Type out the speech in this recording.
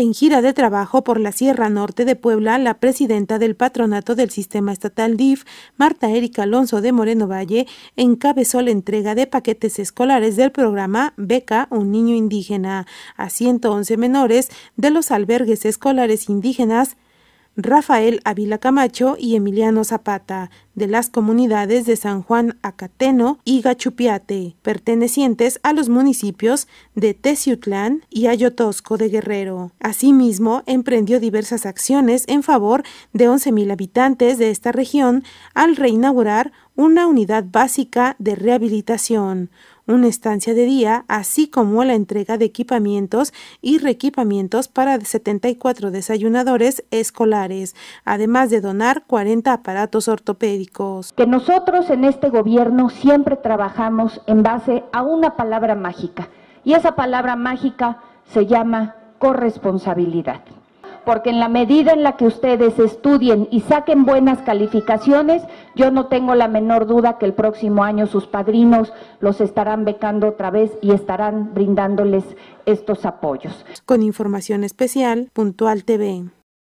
En gira de trabajo por la Sierra Norte de Puebla, la presidenta del patronato del sistema estatal DIF, Marta Erika Alonso de Moreno Valle, encabezó la entrega de paquetes escolares del programa Beca Un Niño Indígena a 111 menores de los albergues escolares indígenas Rafael Avila Camacho y Emiliano Zapata, de las comunidades de San Juan Acateno y Gachupiate, pertenecientes a los municipios de Teciutlán y Ayotosco de Guerrero. Asimismo, emprendió diversas acciones en favor de 11.000 habitantes de esta región al reinaugurar una unidad básica de rehabilitación, una estancia de día, así como la entrega de equipamientos y reequipamientos para 74 desayunadores escolares, además de donar 40 aparatos ortopédicos. Que nosotros en este gobierno siempre trabajamos en base a una palabra mágica, y esa palabra mágica se llama corresponsabilidad porque en la medida en la que ustedes estudien y saquen buenas calificaciones, yo no tengo la menor duda que el próximo año sus padrinos los estarán becando otra vez y estarán brindándoles estos apoyos. Con información especial, Puntual TV.